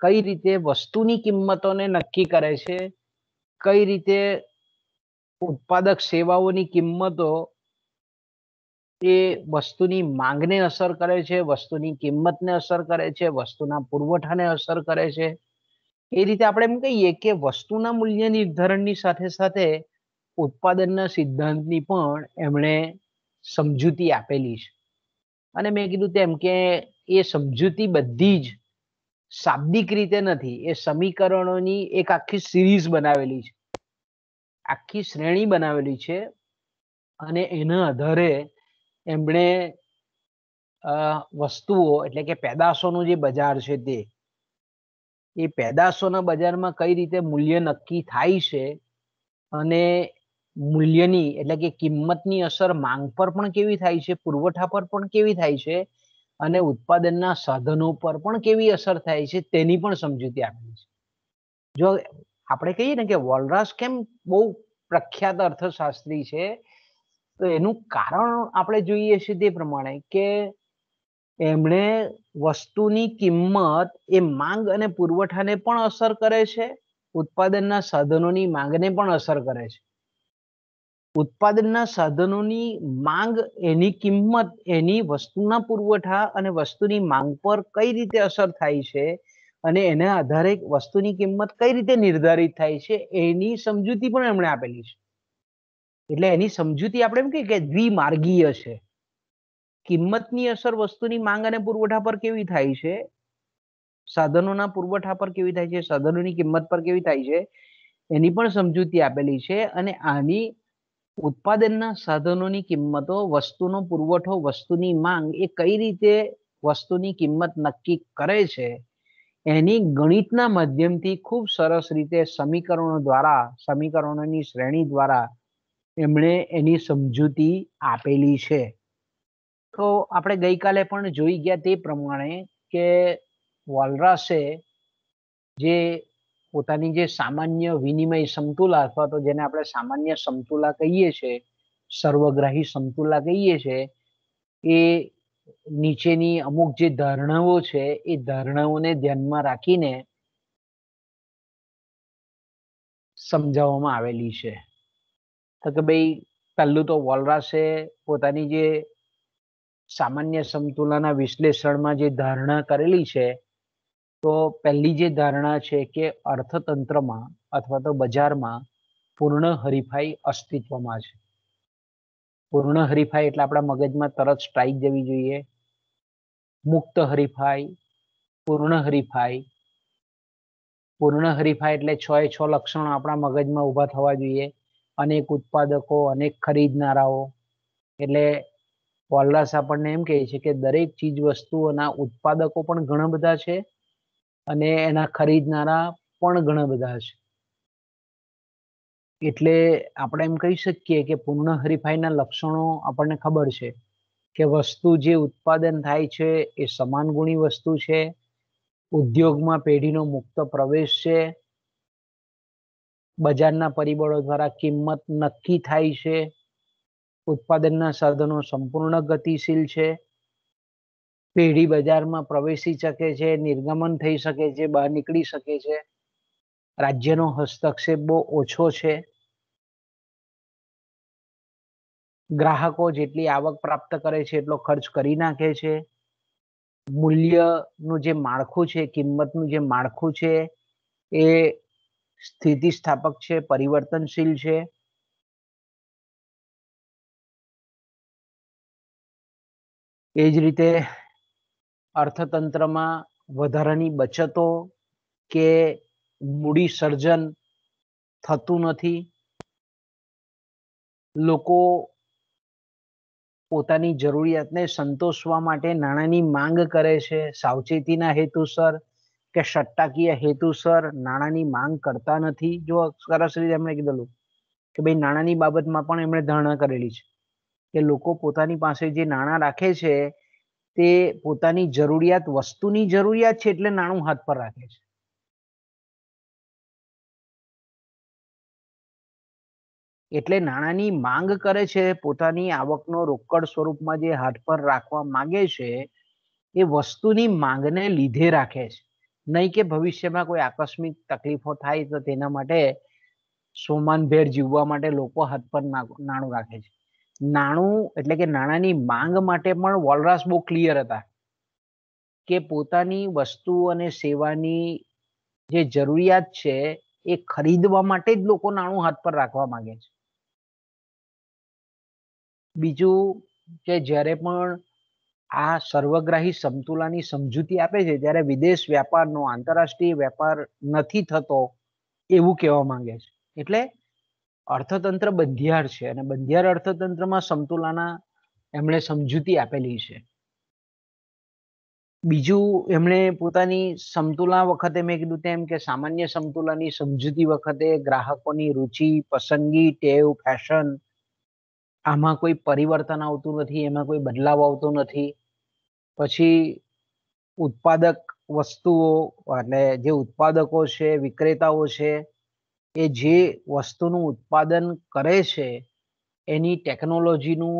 S2: કઈ રીતે વસ્તુની કિંમતોને નક્કી કરે છે કઈ રીતે ઉત્પાદક સેવાઓની કિંમતો એ વસ્તુની માંગને અસર કરે છે વસ્તુની કિંમતને અસર કરે છે વસ્તુના પુરવઠાને અસર કરે છે એ રીતે આપણે એમ કહીએ કે વસ્તુના મૂલ્ય નિર્ધારણની સાથે સાથે ઉત્પાદનના સિદ્ધાંતની પણ એમણે સમજૂતી આપેલી છે અને મેં કીધું તેમ કે એ સમજૂતી બધી જ શાબ્દિક રીતે નથી એ સમીકરણોની એક આખી સિરીઝ બનાવેલી છે આખી શ્રેણી બનાવેલી છે અને એના આધારે એમણે વસ્તુઓ એટલે કે પેદાશોનું જે બજાર છે તે એ પેદાશોના બજારમાં કઈ રીતે મૂલ્ય નક્કી થાય છે અને મૂલ્યની એટલે કે કિંમતની અસર માંગ પર પણ કેવી થાય છે પુરવઠા પર પણ કેવી થાય છે અને ઉત્પાદનના સાધનો પર પણ કેવી અસર થાય છે તેની પણ સમજૂતી આપેલી છે જો આપણે કહીએ ને કે વોલરાસ કેમ બહુ પ્રખ્યાત અર્થશાસ્ત્રી છે તો એનું કારણ આપણે જોઈએ છે તે પ્રમાણે કે એમણે વસ્તુની કિંમત એ માંગ અને પુરવઠાને પણ અસર કરે છે ઉત્પાદનના સાધનોની માંગને પણ અસર કરે છે ઉત્પાદનના સાધનોની માંગ એની કિંમત એની વસ્તુના પુરવઠા અને વસ્તુની માંગ પર કઈ રીતે અસર થાય છે અને એના આધારે વસ્તુની કિંમત કઈ રીતે નિર્ધારિત થાય છે એની સમજૂતી પણ એમણે આપેલી છે એટલે એની સમજૂતી આપણે એમ કહીએ કે દ્વિમાર્ગીય છે કિંમતની અસર વસ્તુની માંગ અને પુરવઠા પર કેવી થાય છે સાધનોના પુરવઠા પર કેવી થાય છે સાધનોની કિંમત પર કેવી થાય છે એની પણ સમજૂતી આપેલી છે અને આની ઉત્પાદનના સાધનોની કિંમતો વસ્તુનો પુરવઠો વસ્તુની માંગ એ કઈ રીતે વસ્તુની કિંમત નક્કી કરે છે એની ગણિતના માધ્યમથી ખૂબ સરસ રીતે સમીકરણો દ્વારા સમીકરણોની શ્રેણી દ્વારા એમણે એની સમજૂતી આપેલી છે તો આપણે ગઈકાલે પણ જોઈ ગયા તે પ્રમાણે કે વોલરાસે જે પોતાની જે સામાન્ય વિનિમય સમતુલા અથવા તો જેને આપણે સામાન્ય સમતુલા કહીએ છીએ સર્વગ્રાહી સમતુલા કહીએ છીએ એ નીચેની અમુક જે ધારણાઓ છે એ ધારણાઓને ધ્યાનમાં રાખીને સમજાવવામાં આવેલી છે તો કે ભાઈ પહેલું તો વોલરાસે પોતાની જે સામાન્ય સમતુલાના વિશ્લેષણમાં જે ધારણા કરેલી છે તો પહેલી જે ધારણા છે કે અર્થતંત્રમાં અથવા તો બજારમાં પૂર્ણ હરીફાઈ અસ્તિત્વમાં છે પૂર્ણ હરીફાઈ એટલે આપણા મગજમાં તરત સ્ટ્રાઇક જવી જોઈએ મુક્ત હરીફાઈ પૂર્ણ હરીફાઈ પૂર્ણ હરીફાઈ એટલે છ એ છ લક્ષણો આપણા મગજમાં ઊભા થવા જોઈએ અનેક ઉત્પાદકો અનેક ખરીદનારાઓ એટલે કોલ્લાસ આપણને એમ કહે છે કે દરેક ચીજ વસ્તુઓના ઉત્પાદકો પણ ઘણા બધા છે અને એના ખરીદનારા પણ ઘણા બધા છે એટલે આપણે એમ કહી શકીએ કે પૂર્ણ હરીફાઈના લક્ષણો આપણને ખબર છે કે વસ્તુ જે ઉત્પાદન થાય છે એ સમાન ગુણી વસ્તુ છે ઉદ્યોગમાં પેઢીનો મુક્ત પ્રવેશ છે બજારના પરિબળો દ્વારા કિંમત નક્કી થાય છે ઉત્પાદનના સાધનો સંપૂર્ણ ગતિશીલ છે પેઢી બજારમાં પ્રવેશી શકે છે નિર્ગમન થઈ શકે છે બહાર નીકળી શકે છે રાજ્યનો હસ્તક્ષેપ બહુ ઓછો છે ગ્રાહકો જેટલી આવક પ્રાપ્ત કરે છે એટલો ખર્ચ કરી નાખે છે મૂલ્યનું જે માળખું છે કિંમતનું જે માળખું છે એ સ્થિતિસ્થાપક છે
S1: પરિવર્તનશીલ છે એ જ રીતે અર્થતંત્રમાં
S2: વધારાની બચતો કે મૂડી સર્જન થતું નથી લોકો પોતાની જરૂરિયાતને સંતોષવા માટે નાણાંની માંગ કરે છે સાવચેતીના હેતુસર કે સટ્ટાકીય હેતુસર નાણાંની માંગ કરતા નથી જો સરસ રીતે એમણે કીધેલું કે ભાઈ નાણાંની બાબતમાં પણ એમણે ધારણા કરેલી છે કે લોકો પોતાની પાસે જે નાણાં રાખે છે તે પોતાની જરૂરિયાત વસ્તુની જરૂરિયાત
S1: છે એટલે નાણું હાથ પર રાખે છે એટલે નાણાંની માંગ કરે છે પોતાની આવકનો રોકડ
S2: સ્વરૂપમાં જે હાથ પર રાખવા માંગે છે એ વસ્તુની માંગને લીધે રાખે છે નહીં કે ભવિષ્યમાં કોઈ આકસ્મિક તકલીફો થાય તો તેના માટે સોમાનભેર જીવવા માટે લોકો હાથ પર નાણું રાખે છે નાણું એટલે કે નાણાંની માંગ માટે પણ વોલરાસ બહુ ક્લિયર હતા કે પોતાની વસ્તુ અને સેવાની જે જરૂરિયાત છે એ ખરીદવા માટે જ લોકો નાણું હાથ પર રાખવા માંગે છે બીજું કે જ્યારે પણ આ સર્વગ્રાહી સમતુલાની સમજૂતી આપે છે ત્યારે વિદેશ વ્યાપારનો આંતરરાષ્ટ્રીય વેપાર નથી થતો એવું કહેવા માંગે છે એટલે અર્થતંત્ર બંધિયાર છે અને બંધિયાર અર્થતંત્રમાં સમતુલાના એમણે સમજૂતી આપેલી છે બીજું એમણે પોતાની સમતુલા વખતે મેં કીધું તેમ કે સામાન્ય સમતુલાની સમજૂતી વખતે ગ્રાહકોની રુચિ પસંદગી ટેવ ફેશન આમાં કોઈ પરિવર્તન આવતું નથી એમાં કોઈ બદલાવ આવતો નથી પછી ઉત્પાદક વસ્તુઓ એટલે જે ઉત્પાદકો છે વિક્રેતાઓ છે એ જે વસ્તુનું ઉત્પાદન કરે છે એની ટેકનોલોજીનું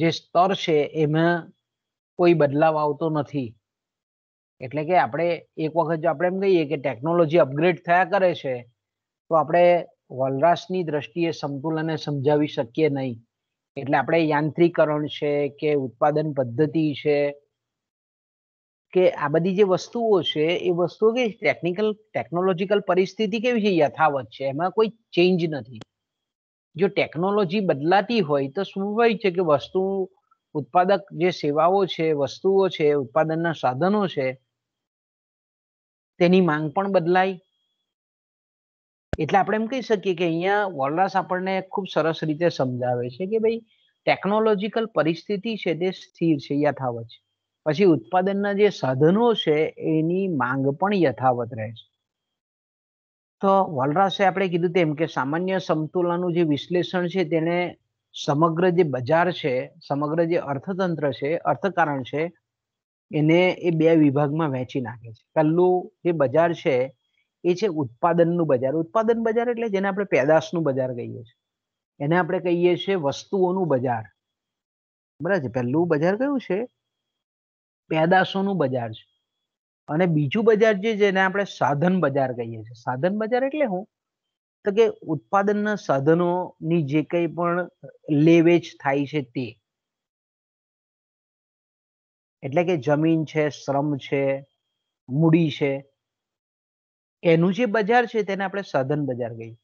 S2: જે સ્તર છે એમાં કોઈ બદલાવ આવતો નથી એટલે કે આપણે એક વખત જો આપણે એમ કહીએ કે ટેકનોલોજી અપગ્રેડ થયા કરે છે તો આપણે વલરાસની દ્રષ્ટિએ સંતુલનને સમજાવી શકીએ નહીં એટલે આપણે યાંત્રીકરણ છે કે ઉત્પાદન પદ્ધતિ છે કે આ બધી જે વસ્તુઓ છે એ વસ્તુઓ કે ટેકનિકલ ટેકનોલોજીકલ પરિસ્થિતિ કેવી છે યથાવત છે એમાં કોઈ ચેન્જ નથી જો ટેકનોલોજી બદલાતી હોય તો શું હોય છે કે વસ્તુ ઉત્પાદક જે સેવાઓ છે વસ્તુઓ છે ઉત્પાદનના સાધનો છે તેની માંગ પણ બદલાય એટલે આપણે એમ કહી શકીએ કે અહીંયા વોલ્લાસ આપણને ખૂબ સરસ રીતે સમજાવે છે કે ભાઈ ટેકનોલોજીકલ પરિસ્થિતિ છે તે સ્થિર છે યથાવત છે પછી ઉત્પાદનના જે સાધનો છે એની માંગ પણ યથાવત રહે છે તો વલરાસે આપણે કીધું તેમ કે સામાન્ય સમતુલાનું જે વિશ્લેષણ છે તેને સમગ્ર જે બજાર છે સમગ્ર જે અર્થતંત્ર છે અર્થકારણ છે એને એ બે વિભાગમાં વહેંચી નાખે છે પહેલું જે બજાર છે એ છે ઉત્પાદનનું બજાર ઉત્પાદન બજાર એટલે જેને આપણે પેદાશનું બજાર કહીએ છીએ એને આપણે કહીએ છીએ વસ્તુઓનું બજાર બરાબર પહેલું બજાર કયું છે પેદાશોનું બજાર છે અને બીજું બજાર જે જેને આપણે સાધન બજાર કહીએ છીએ સાધન બજાર એટલે હું તો કે ઉત્પાદનના સાધનોની જે કંઈ પણ લેવેચ થાય છે તે એટલે કે જમીન છે શ્રમ છે મૂડી છે એનું જે બજાર છે તેને આપણે સાધન બજાર કહીએ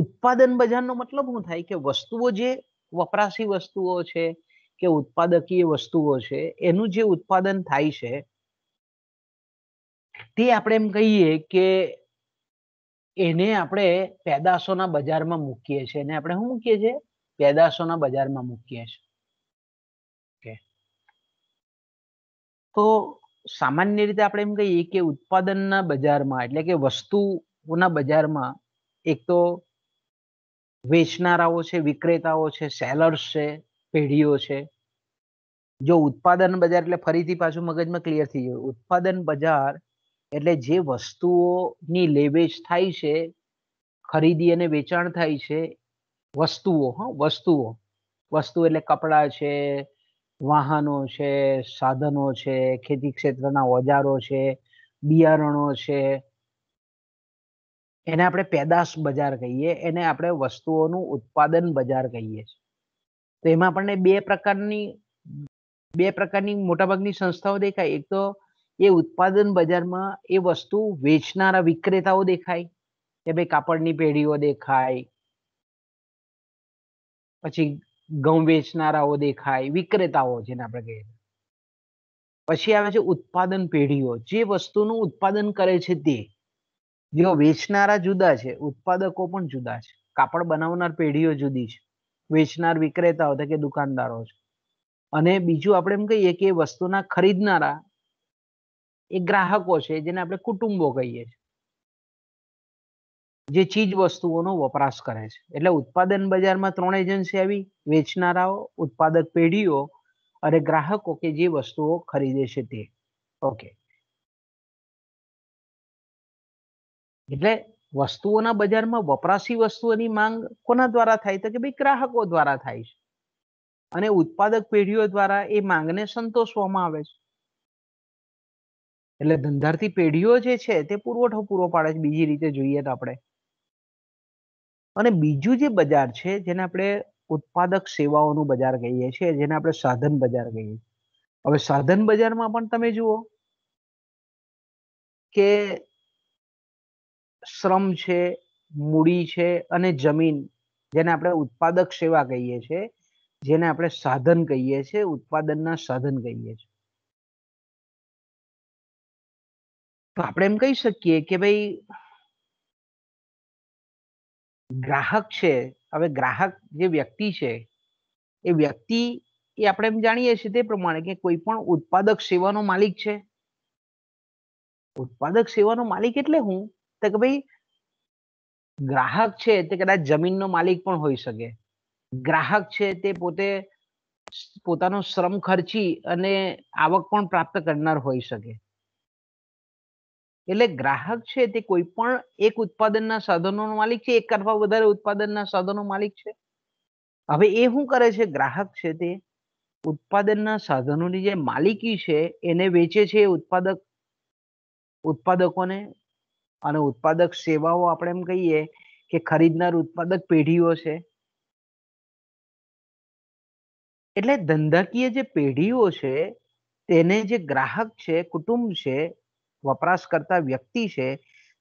S2: ઉત્પાદન બજારનો મતલબ શું થાય કે વસ્તુઓ જે વપરાશી વસ્તુઓ છે કે ઉત્પાદકીય વસ્તુઓ છે એનું જે ઉત્પાદન થાય છે તે આપણે એમ કહીએ કે એને આપણે પેદાશોના બજારમાં મૂકીએ છીએ એને આપણે શું મૂકીએ છીએ પેદાશોના બજારમાં મૂકીએ છીએ તો સામાન્ય રીતે આપણે એમ કહીએ કે ઉત્પાદનના બજારમાં એટલે કે વસ્તુઓના બજારમાં એક તો વેચનારાઓ છે વિક્રેતાઓ છે સેલર્સ છે પેઢીઓ છે જો ઉત્પાદન બજાર એટલે ફરીથી પાછું મગજમાં ક્લિયર થઈ ગયું ઉત્પાદન બજાર એટલે જે વસ્તુઓની લેવેચ થાય છે ખરીદી અને વેચાણ થાય છે વસ્તુઓ હા વસ્તુઓ વસ્તુ એટલે કપડા છે વાહનો છે સાધનો છે ખેતી ક્ષેત્રના ઓજારો છે બિયારણો છે એને આપણે પેદાશ બજાર કહીએ એને આપણે વસ્તુઓનું ઉત્પાદન બજાર કહીએ છીએ તો એમાં આપણને બે પ્રકારની બે પ્રકારની મોટાભાગની સંસ્થાઓ દેખાય એક તો એ ઉત્પાદન બજારમાં એ વસ્તુ વેચનારા વિક્રેતાઓ દેખાય કે ભાઈ કાપડની પેઢીઓ દેખાય પછી ઘઉં વેચનારાઓ દેખાય વિક્રેતાઓ જેને આપણે કહીએ પછી આવે છે ઉત્પાદન પેઢીઓ જે વસ્તુનું ઉત્પાદન કરે છે તે જો વેચનારા જુદા છે ઉત્પાદકો પણ જુદા છે કાપડ બનાવનાર પેઢીઓ જુદી છે વેચનાર વિક્રેતાઓ એટલે કે દુકાનદારો છે અને બીજું આપણે એમ કહીએ કે વસ્તુના ખરીદનારા એ ગ્રાહકો છે જેને આપણે કુટુંબો કહીએ છીએ જે ચીજ વસ્તુઓનો વપરાશ કરે છે એટલે ઉત્પાદન બજારમાં ત્રણ એજન્સી આવી વેચનારાઓ ઉત્પાદક પેઢીઓ અને ગ્રાહકો કે જે વસ્તુઓ ખરીદે છે તે ઓકે એટલે વસ્તુઓના બજારમાં વપરાશી વસ્તુઓની માંગ કોના દ્વારા થાય તો કે ભાઈ ગ્રાહકો દ્વારા થાય છે અને ઉત્પાદક પેઢીઓ દ્વારા એ માંગને સંતોષવામાં આવે છે એટલે ધંધાર્થી પેઢીઓ જે છે તે પુરવઠો પૂરો પાડે છે બીજી રીતે જોઈએ તો આપણે અને બીજું જે બજાર છે જેને આપણે ઉત્પાદક સેવાઓનું બજાર કહીએ છીએ જેને આપણે સાધન બજાર કહીએ હવે સાધન બજારમાં પણ તમે જુઓ કે શ્રમ છે મૂડી છે અને જમીન જેને આપણે ઉત્પાદક સેવા કહીએ છીએ જેને આપણે
S1: સાધન કહીએ છીએ ઉત્પાદનના સાધન કહીએ છીએ તો આપણે એમ કહી શકીએ કે ભાઈ
S2: ગ્રાહક છે હવે ગ્રાહક જે વ્યક્તિ છે એ વ્યક્તિ એ આપણે એમ જાણીએ છીએ તે પ્રમાણે કે કોઈ પણ ઉત્પાદક સેવાનો માલિક છે ઉત્પાદક સેવાનો માલિક એટલે હું તો કે ભાઈ ગ્રાહક છે તે કદાચ જમીનનો માલિક પણ હોઈ શકે ગ્રાહક છે તે પોતે પોતાનો શ્રમ ખર્ચી અને આવક પણ પ્રાપ્ત કરનાર હોઈ શકે એટલે ગ્રાહક છે તે કોઈ પણ એક ઉત્પાદનના સાધનોનો માલિક છે એક કરતા વધારે ઉત્પાદનના સાધનો માલિક છે હવે એ શું કરે છે ગ્રાહક છે તે ઉત્પાદનના સાધનોની જે માલિકી છે એને વેચે છે ઉત્પાદક ઉત્પાદકોને અને ઉત્પાદક સેવાઓ આપણે એમ કહીએ કે ખરીદનાર ઉત્પાદક પેઢીઓ છે એટલે ધંધાકીય જે પેઢીઓ છે તેને જે ગ્રાહક છે કુટુંબ છે વપરાશકર્તા વ્યક્તિ છે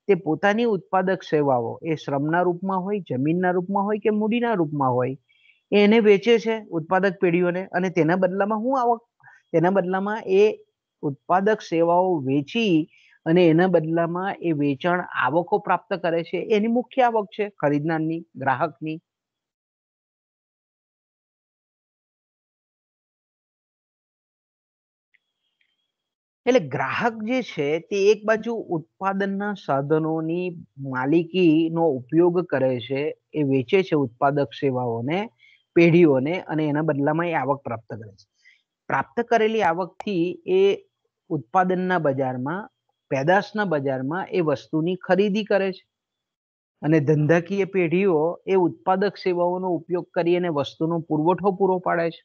S2: તે પોતાની ઉત્પાદક સેવાઓ એ શ્રમના રૂપમાં હોય જમીનના રૂપમાં હોય કે મૂડીના રૂપમાં હોય એને વેચે છે ઉત્પાદક પેઢીઓને અને તેના બદલામાં હું આવક તેના બદલામાં એ ઉત્પાદક સેવાઓ વેચી અને એના બદલામાં એ વેચાણ આવકો પ્રાપ્ત કરે છે એની મુખ્ય આવક છે
S1: ખરીદનારની ગ્રાહકની એટલે ગ્રાહક જે
S2: છે તે એક બાજુ ઉત્પાદનના સાધનોની માલિકીનો ઉપયોગ કરે છે એ વેચે છે ઉત્પાદક સેવાઓને પેઢીઓને અને એના બદલામાં એ આવક પ્રાપ્ત કરે છે પ્રાપ્ત કરેલી આવકથી એ ઉત્પાદનના બજારમાં પેદાશના બજારમાં એ વસ્તુની ખરીદી કરે છે અને ધંધાકીય પેઢીઓ એ ઉત્પાદક સેવાઓનો ઉપયોગ કરી અને વસ્તુનો પુરવઠો પૂરો પાડે છે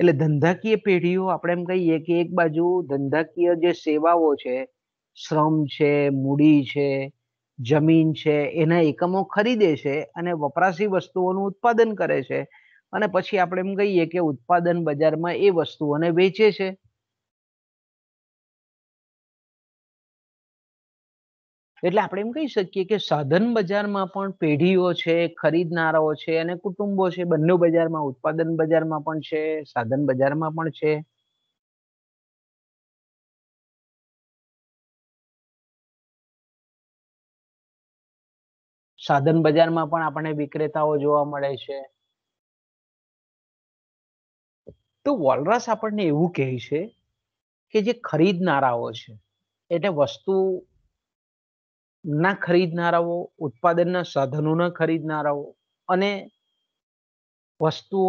S2: એટલે ધંધાકીય પેઢીઓ આપણે એમ કહીએ કે એક બાજુ ધંધાકીય જે સેવાઓ છે શ્રમ છે મૂડી છે જમીન છે એના એકમો ખરીદે છે અને વપરાશી વસ્તુઓનું ઉત્પાદન કરે છે અને પછી આપણે એમ કહીએ કે ઉત્પાદન બજારમાં એ વસ્તુઓને વેચે છે એટલે આપણે એમ કહી શકીએ કે સાધન બજારમાં પણ પેઢીઓ છે ખરીદનારાઓ છે અને કુટુંબો છે બંને બજારમાં
S1: ઉત્પાદન બજારમાં પણ છે સાધન બજારમાં પણ છે સાધન બજારમાં પણ આપણને વિક્રેતાઓ જોવા મળે છે તો વોલરસ આપણને એવું કહે છે કે જે
S2: ખરીદનારાઓ છે એટલે વસ્તુ ના ખરીદનારાઓ ઉત્પાદનના સાધનોના ખરીદનારાઓ અને વસ્તુઓ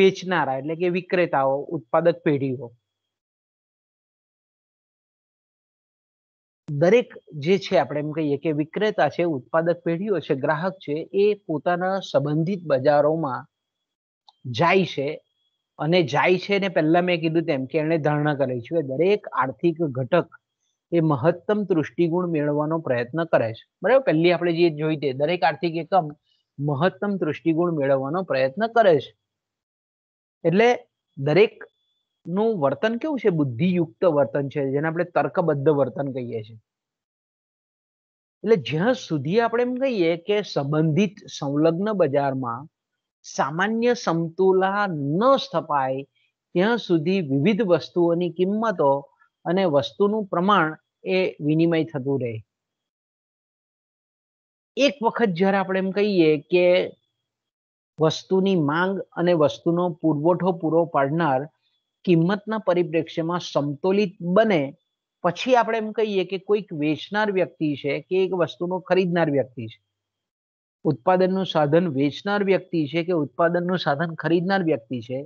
S2: વેચનારા એટલે કે વિક્રેતાઓ ઉત્પાદક પેઢીઓ દરેક જે છે આપણે એમ કહીએ કે વિક્રેતા છે ઉત્પાદક પેઢીઓ છે ગ્રાહક છે એ પોતાના સંબંધિત બજારોમાં જાય છે અને જાય છે ને પહેલા મેં કીધું તેમ કે એને ધારણા કરી છે દરેક આર્થિક ઘટક એ મહત્તમ તૃષ્ટિગુણ મેળવવાનો પ્રયત્ન કરે છે બરાબર પહેલી આપણે જે જોઈ તે દરેક આર્થિક એકમ મહત્તમ તૃષ્ટિગુણ મેળવવાનો પ્રયત્ન કરે છે એટલે દરેક નું વર્તન કેવું છે બુદ્ધિયુક્ત વર્તન છે જેને આપણે તર્કબદ્ધ વર્તન કહીએ છીએ એટલે જ્યાં સુધી આપણે એમ કહીએ કે સંબંધિત સંલગ્ન બજારમાં સામાન્ય સમતુલા ન સ્થપાય ત્યાં સુધી વિવિધ વસ્તુઓની કિંમતો અને વસ્તુનું પ્રમાણ એ વિનિમય થતું રહે એક વખત જ્યારે આપણે એમ કહીએ કે વસ્તુની માંગ અને વસ્તુનો પુરવઠો પૂરો પાડનાર કિંમતના પરિપ્રેક્ષ્યમાં સમતોલિત બને પછી આપણે એમ કહીએ કે કોઈક વેચનાર વ્યક્તિ છે કે એક વસ્તુનો ખરીદનાર વ્યક્તિ છે ઉત્પાદનનું સાધન વેચનાર વ્યક્તિ છે કે ઉત્પાદનનું સાધન ખરીદનાર વ્યક્તિ છે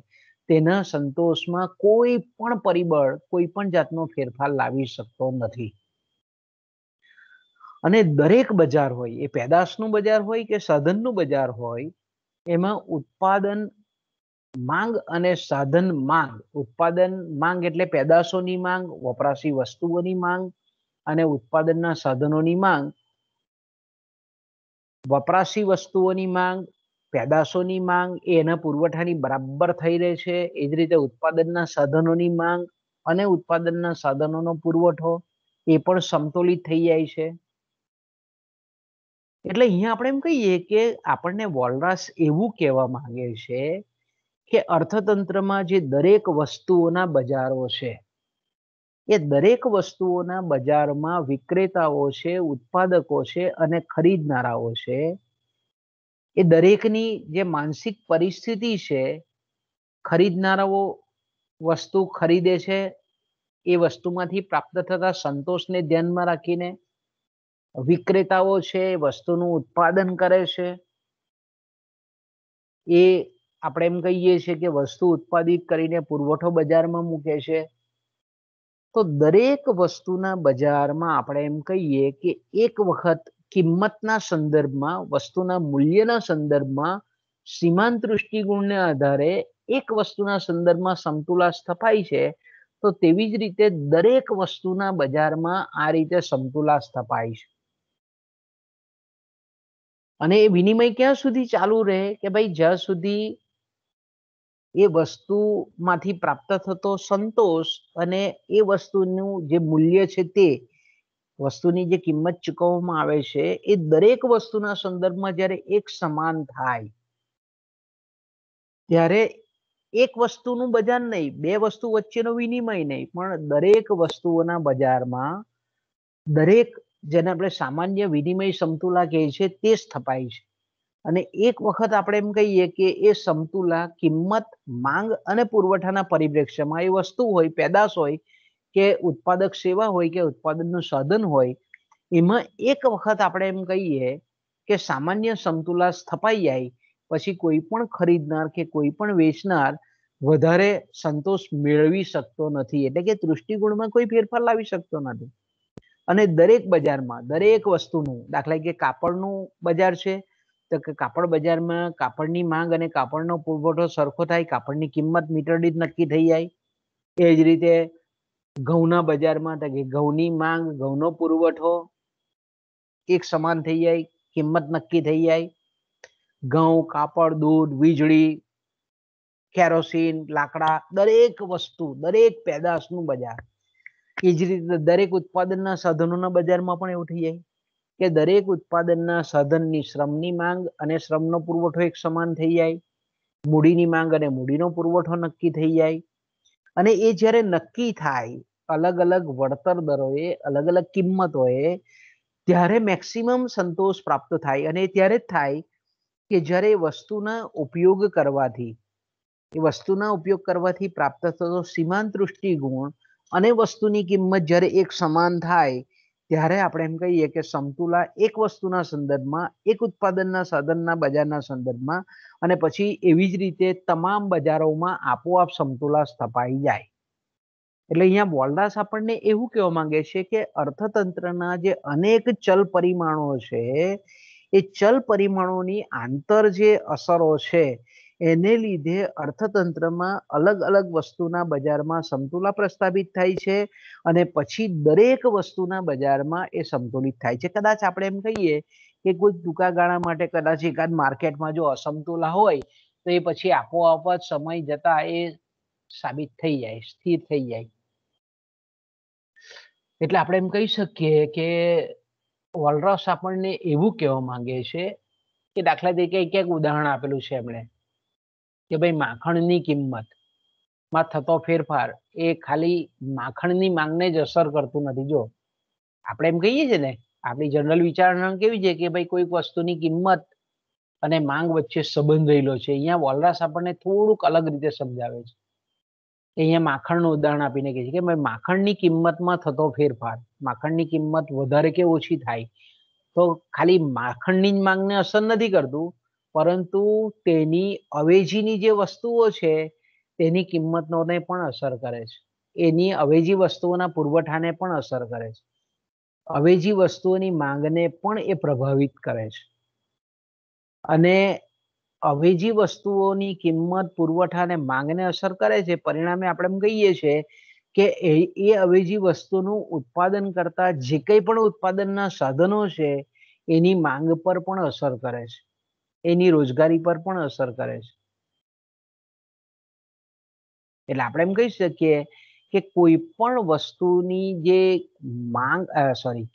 S2: તેના સંતોષમાં કોઈ પણ પરિબળ કોઈ પણ જાતનો ફેરફાર લાવી શકતો નથી અને દરેક બજાર હોય એ પેદાશનું બજાર હોય કે સાધનનું બજાર હોય એમાં ઉત્પાદન માંગ અને સાધન માંગ ઉત્પાદન માંગ એટલે પેદાશોની માંગ વપરાશી વસ્તુઓની માંગ અને ઉત્પાદનના સાધનોની માંગ વપરાશી વસ્તુઓની માંગ પેદાશોની માંગ એ એના પુરવઠાની બરાબર થઈ રહે છે એ જ રીતે ઉત્પાદનના સાધનોની માંગ અને ઉત્પાદનના સાધનોનો પુરવઠો એ પણ સમતોલિત થઈ જાય છે એટલે અહીંયા આપણે એમ કહીએ કે આપણને વોલરાસ એવું કહેવા માંગે છે કે અર્થતંત્રમાં જે દરેક વસ્તુઓના બજારો છે એ દરેક વસ્તુઓના બજારમાં વિક્રેતાઓ છે ઉત્પાદકો છે અને ખરીદનારાઓ છે એ દરેકની જે માનસિક પરિસ્થિતિ છે ખરીદનારાઓ વસ્તુ ખરીદે છે એ વસ્તુમાંથી પ્રાપ્ત થતા સંતોષને ધ્યાનમાં રાખીને વિક્રેતાઓ છે એ વસ્તુનું ઉત્પાદન કરે છે એ આપણે એમ કહીએ છીએ કે વસ્તુ ઉત્પાદિત કરીને પુરવઠો બજારમાં મૂકે છે તો દરેક વસ્તુના બજારમાં આપણે એમ કહીએ કે એક વખત કિંમતના સંદર્ભમાં વસ્તુના મૂલ્યના સંદર્ભમાં સીમાંત દૃષ્ટિગુણને આધારે એક વસ્તુના સંદર્ભમાં સમતુલા સ્થપાય છે તો તેવી જ રીતે દરેક વસ્તુના બજારમાં આ રીતે સમતુલા સ્થપાય છે અને એ વિનિમય ક્યાં સુધી ચાલુ રહે કે ભાઈ જ્યાં સુધી એ વસ્તુમાંથી પ્રાપ્ત થતો સંતોષ અને એ વસ્તુનું જે મૂલ્ય છે તે વસ્તુની જે કિંમત ચૂકવવામાં આવે છે એ દરેક વસ્તુના સંદર્ભમાં જ્યારે એક સમાન થાય ત્યારે એક વસ્તુનું બજાર નહીં બે વસ્તુ વચ્ચેનો વિનિમય નહીં પણ દરેક વસ્તુઓના બજારમાં દરેક જેને આપણે સામાન્ય વિનિમય સમતુલા કહીએ છીએ તે સ્થપાય છે અને એક વખત આપણે એમ કહીએ કે એ સમતુલા કિંમત માંગ અને પુરવઠાના પરિપ્રેક્ષ્યમાં એ વસ્તુ હોય પેદાશ હોય કે ઉત્પાદક સેવા હોય કે ઉત્પાદનનું સાધન હોય એમાં એક વખત આપણે એમ કહીએ કે સામાન્ય સમતુલા સ્થપાઈ જાય પછી કોઈ પણ ખરીદનાર કે કોઈ પણ વેચનાર વધારે સંતોષ મેળવી શકતો નથી એટલે કે દૃષ્ટિકોણમાં કોઈ ફેરફાર લાવી શકતો નથી અને દરેક બજારમાં દરેક વસ્તુનું દાખલા કે કાપડનું બજાર છે તો કે કાપડ બજારમાં કાપડની માંગ અને કાપડનો પુરવઠો સરખો થાય કાપડની કિંમત મીટર દીઠ નક્કી થઈ જાય એ જ રીતે ઘઉંના બજારમાં તો કે ઘઉંની માંગ ઘઉંનો પુરવઠો એક સમાન થઈ જાય કિંમત નક્કી થઈ જાય ઘઉં કાપડ દૂધ વીજળી કેરોસીન લાકડા દરેક વસ્તુ દરેક પેદાશનું બજાર એ જ રીતે દરેક ઉત્પાદનના સાધનોના બજારમાં પણ એવું થઈ જાય કે દરેક ઉત્પાદનના સાધનની શ્રમની માંગ અને શ્રમનો પુરવઠો એક સમાન થઈ જાય મૂડીની માંગ અને મૂડીનો પુરવઠો નક્કી થઈ જાય અને એ જ્યારે નક્કી થાય અલગ અલગ વળતર દરોએ અલગ અલગ કિંમતોએ ત્યારે મેક્સિમમ સંતોષ પ્રાપ્ત થાય અને ત્યારે જ થાય કે જ્યારે વસ્તુના ઉપયોગ કરવાથી એ વસ્તુના ઉપયોગ કરવાથી પ્રાપ્ત થતો દૃષ્ટિ ગુણ અને વસ્તુની કિંમત જ્યારે એક સમાન થાય ત્યારે આપણે એમ કહીએ કે સમતુલા એક વસ્તુના સંદર્ભમાં એક ઉત્પાદનના સાધનના બજારના સંદર્ભમાં અને પછી એવી જ રીતે તમામ બજારોમાં આપોઆપ સમતુલા સ્થપાઈ જાય એટલે અહીંયા બોલદાસ આપણને એવું કહેવા માંગે છે કે અર્થતંત્રના જે અનેક ચલ પરિમાણો છે એ ચલ પરિમાણોની આંતર જે અસરો છે એને લીધે અર્થતંત્રમાં અલગ અલગ વસ્તુના બજારમાં સમતુલા પ્રસ્થાપિત થાય છે અને પછી દરેક વસ્તુના બજારમાં એ સંતુલિત થાય છે કદાચ આપણે એમ કહીએ કે કોઈ ટૂંકા ગાળા માટે કદાચ એકાદ માર્કેટમાં જો અસમતુલા હોય તો એ પછી આપોઆપ જ સમય જતા એ સાબિત થઈ જાય સ્થિર થઈ જાય એટલે આપણે એમ કહી શકીએ કે વોલરસ આપણને એવું કહેવા માંગે છે કે દાખલા તરીકે ક્યાંક ઉદાહરણ આપેલું છે એમણે કે ભાઈ માખણની કિંમત માં થતો ફેરફાર એ ખાલી માખણની માંગને જ અસર કરતું નથી જો આપણે એમ કહીએ છીએ ને આપણી જનરલ વિચારણા કેવી છે કે ભાઈ કોઈક વસ્તુની કિંમત અને માંગ વચ્ચે સંબંધ રહેલો છે અહીંયા વોલરાસ આપણને થોડુંક અલગ રીતે સમજાવે છે અહીંયા માખણનું ઉદાહરણ આપીને કહે છે કે ભાઈ માખણની કિંમતમાં થતો ફેરફાર માખણની કિંમત વધારે કે ઓછી થાય તો ખાલી માખણની જ માંગને અસર નથી કરતું પરંતુ તેની અવેજીની જે વસ્તુઓ છે તેની કિંમતોને પણ અસર કરે છે એની અવેજી વસ્તુઓના પુરવઠાને પણ અસર કરે છે અવેજી વસ્તુઓની માંગને પણ એ પ્રભાવિત કરે છે અને અવેજી વસ્તુઓની કિંમત પુરવઠાને માંગને અસર કરે છે પરિણામે આપણે એમ કહીએ છીએ કે એ એ અવેજી વસ્તુનું ઉત્પાદન કરતા જે કંઈ પણ ઉત્પાદનના સાધનો છે એની માંગ પર પણ અસર કરે છે એની રોજગારી પર પણ અસર કરે છે એટલે આપણે એમ કહી શકીએ કે કોઈ પણ વસ્તુની જે માંગ સોરી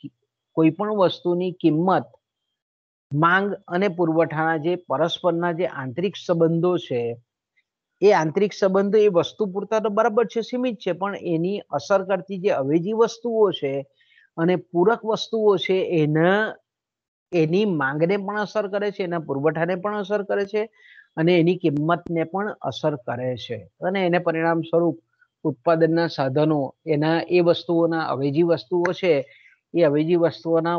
S2: કોઈ પણ વસ્તુની કિંમત માંગ અને પુરવઠાના જે પરસ્પરના જે આંતરિક સંબંધો છે એ આંતરિક સંબંધો એ વસ્તુ પૂરતા તો બરાબર છે સીમિત છે પણ એની અસર કરતી જે અવેજી વસ્તુઓ છે અને પૂરક વસ્તુઓ છે એના એની માંગને પણ અસર કરે છે એના પુરવઠાને પણ અસર કરે છે અને એની કિંમતને પણ અસર કરે છે અને એને પરિણામ સ્વરૂપ ઉત્પાદનના સાધનો એના એ વસ્તુઓના અવેજી વસ્તુઓ છે એ અવેજી વસ્તુઓના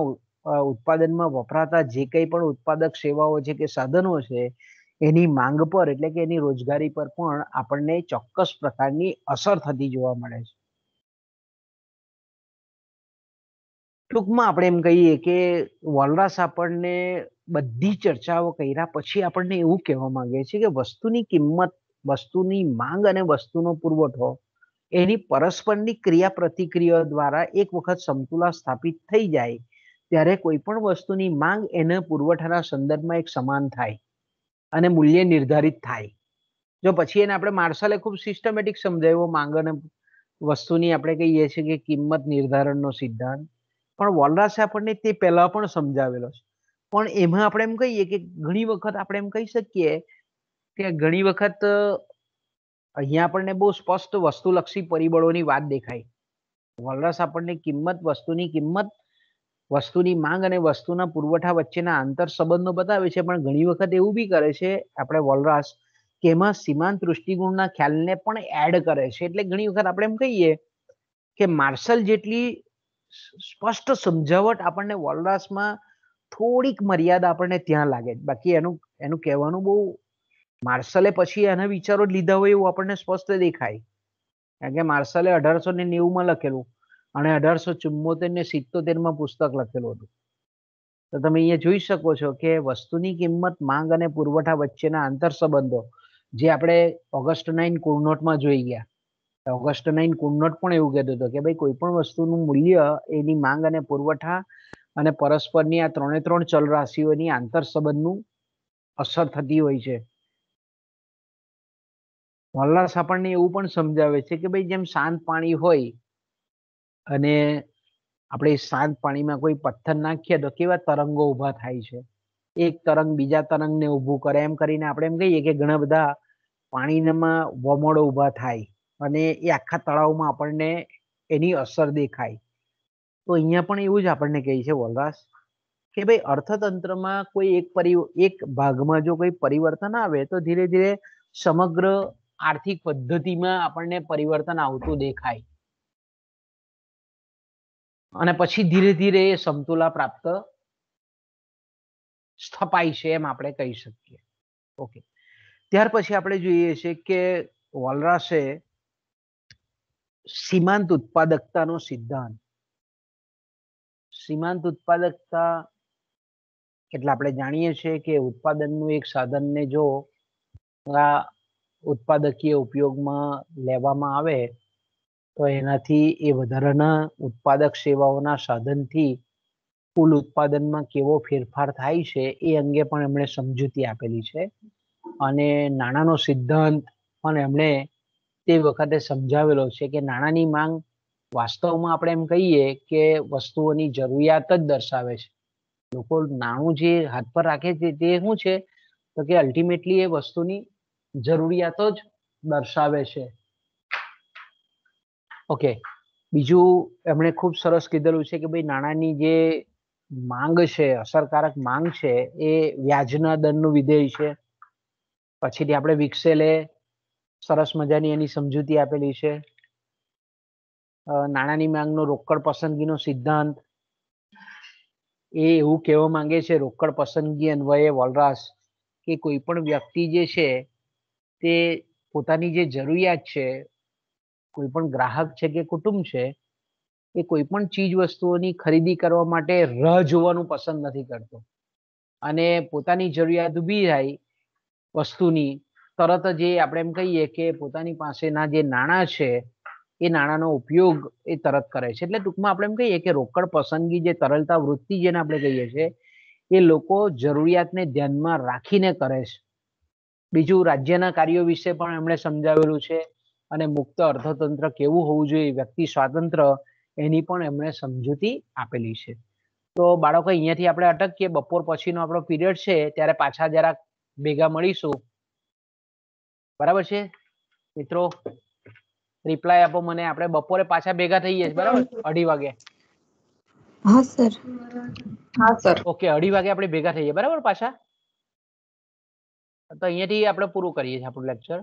S2: ઉત્પાદનમાં વપરાતા જે કંઈ પણ ઉત્પાદક સેવાઓ છે કે સાધનો છે એની માંગ પર એટલે કે એની રોજગારી પર પણ આપણને ચોક્કસ પ્રકારની અસર થતી જોવા મળે છે ટૂંકમાં આપણે એમ કહીએ કે વલરાસ આપણને બધી ચર્ચાઓ કર્યા પછી આપણને એવું કહેવા માંગે છે કે વસ્તુની કિંમત વસ્તુની માંગ અને વસ્તુનો પુરવઠો એની પરસ્પરની ક્રિયા પ્રતિક્રિયા દ્વારા એક વખત સમતુલા સ્થાપિત થઈ જાય ત્યારે કોઈ પણ વસ્તુની માંગ એના પુરવઠાના સંદર્ભમાં એક સમાન થાય અને મૂલ્ય નિર્ધારિત થાય જો પછી એને આપણે માર્શલે ખૂબ સિસ્ટમેટિક સમજાવ્યો માંગ અને વસ્તુની આપણે કહીએ છીએ કે કિંમત નિર્ધારણનો સિદ્ધાંત પણ વોલરાસે આપણને તે પહેલા પણ સમજાવેલો છે પણ એમાં આપણે એમ કહીએ કે ઘણી વખત આપણે એમ કહી શકીએ કે ઘણી વખત અહીંયા આપણને બહુ સ્પષ્ટ વસ્તુલક્ષી પરિબળોની વાત દેખાય વલરાસ આપણને કિંમત વસ્તુની કિંમત વસ્તુની માંગ અને વસ્તુના પુરવઠા વચ્ચેના આંતર સંબંધો બતાવે છે પણ ઘણી વખત એવું બી કરે છે આપણે વલરાસ કે એમાં સીમાંત દૃષ્ટિકોણના ખ્યાલને પણ એડ કરે છે એટલે ઘણી વખત આપણે એમ કહીએ કે માર્શલ જેટલી સ્પષ્ટ સમજાવટ આપણને વલરાસમાં થોડીક મર્યાદા આપણને ત્યાં લાગે બાકી એનું એનું કહેવાનું બહુ માર્શલે પછી એના વિચારો લીધા હોય એવું આપણને સ્પષ્ટ દેખાય કારણ કે માર્શલે અઢારસો ને નેવુંમાં લખેલું અને અઢારસો ચુમ્મોતેર ને સિત્તોતેરમાં પુસ્તક લખેલું હતું તો તમે અહીંયા જોઈ શકો છો કે વસ્તુની કિંમત માંગ અને પુરવઠા વચ્ચેના આંતર સંબંધો જે આપણે ઓગસ્ટ નાઇન કોર્નોટમાં જોઈ ગયા ઓગસ્ટ નાઇન કુંડનટ પણ એવું કહેતો હતો કે ભાઈ કોઈ પણ વસ્તુનું મૂલ્ય એની માંગ અને પુરવઠા અને પરસ્પરની આ ત્રણે ત્રણ ચલરાશિઓની આંતર સંબંધનું અસર થતી હોય છે વલ્લાસ આપણને એવું પણ સમજાવે છે કે ભાઈ જેમ શાંત પાણી હોય અને આપણે શાંત પાણીમાં કોઈ પથ્થર નાખીએ તો કેવા તરંગો ઉભા થાય છે એક તરંગ બીજા તરંગને ઊભું કરે એમ કરીને આપણે એમ કહીએ કે ઘણા બધા પાણીમાં વમળો ઉભા થાય અને એ આખા તળાવમાં આપણને એની અસર દેખાય તો અહીંયા પણ એવું જ આપણને કહે છે વલરાસ કે ભાઈ અર્થતંત્રમાં કોઈ એક પરિવ એક ભાગમાં જો કોઈ પરિવર્તન આવે તો ધીરે ધીરે સમગ્ર આર્થિક પદ્ધતિમાં આપણને પરિવર્તન આવતું દેખાય અને પછી ધીરે ધીરે એ સમતુલા પ્રાપ્ત સ્થપાય છે એમ આપણે કહી શકીએ ઓકે ત્યાર પછી આપણે જોઈએ છે કે વલરાસે સીમાંત ઉત્પાદકતાનો સિદ્ધાંત સીમાંત ઉત્પાદકતા એટલે આપણે જાણીએ છીએ કે ઉત્પાદનનું એક સાધનને જો આ ઉત્પાદકીય ઉપયોગમાં લેવામાં આવે તો એનાથી એ વધારાના ઉત્પાદક સેવાઓના સાધનથી કુલ ઉત્પાદનમાં કેવો ફેરફાર થાય છે એ અંગે પણ એમણે સમજૂતી આપેલી છે અને નાણાંનો સિદ્ધાંત પણ એમણે તે વખતે સમજાવેલો છે કે નાણાંની માંગ વાસ્તવમાં આપણે એમ કહીએ કે વસ્તુઓની જરૂરિયાત જ દર્શાવે છે લોકો નાણું જે હાથ પર રાખે છે તે શું છે તો કે અલ્ટિમેટલી એ વસ્તુની જરૂરિયાતો જ દર્શાવે છે ઓકે બીજું એમણે ખૂબ સરસ કીધેલું છે કે ભાઈ નાણાંની જે માંગ છે અસરકારક માંગ છે એ વ્યાજના દરનું વિધેય છે પછીથી આપણે વિકસેલે સરસ મજાની એની સમજૂતી આપેલી છે નાણાંની માંગનો રોકડ પસંદગીનો સિદ્ધાંત એ એવું કહેવા માંગે છે રોકડ પસંદગી અન્વયે વોલરાસ કે કોઈ પણ વ્યક્તિ જે છે તે પોતાની જે જરૂરિયાત છે કોઈ પણ ગ્રાહક છે કે કુટુંબ છે એ કોઈ પણ ચીજ વસ્તુઓની ખરીદી કરવા માટે રહ જોવાનું પસંદ નથી કરતો અને પોતાની જરૂરિયાત ઊભી થાય વસ્તુની તરત જ એ આપણે એમ કહીએ કે પોતાની પાસેના જે નાણાં છે એ નાણાંનો ઉપયોગ એ તરત કરે છે એટલે ટૂંકમાં આપણે એમ કહીએ કે રોકડ પસંદગી જે તરલતા વૃત્તિ જેને આપણે કહીએ છીએ એ લોકો જરૂરિયાતને ધ્યાનમાં રાખીને કરે છે બીજું રાજ્યના કાર્યો વિશે પણ એમણે સમજાવેલું છે અને મુક્ત અર્થતંત્ર કેવું હોવું જોઈએ વ્યક્તિ સ્વાતંત્ર એની પણ એમણે સમજૂતી આપેલી છે તો બાળકો અહીંયાથી આપણે અટકીએ બપોર પછીનો આપણો પીરિયડ છે ત્યારે પાછા જરાક ભેગા મળીશું બરાબર છે મિત્રો રિપ્લાય આપો મને આપણે બપોરે પાછા ભેગા થઈએ બરાબર અઢી વાગે હા સર હા સર ઓકે અઢી વાગે આપણે
S1: ભેગા થઈએ બરાબર પાછા તો અહીંયાથી આપણે પૂરું કરીએ છીએ આપણું લેક્ચર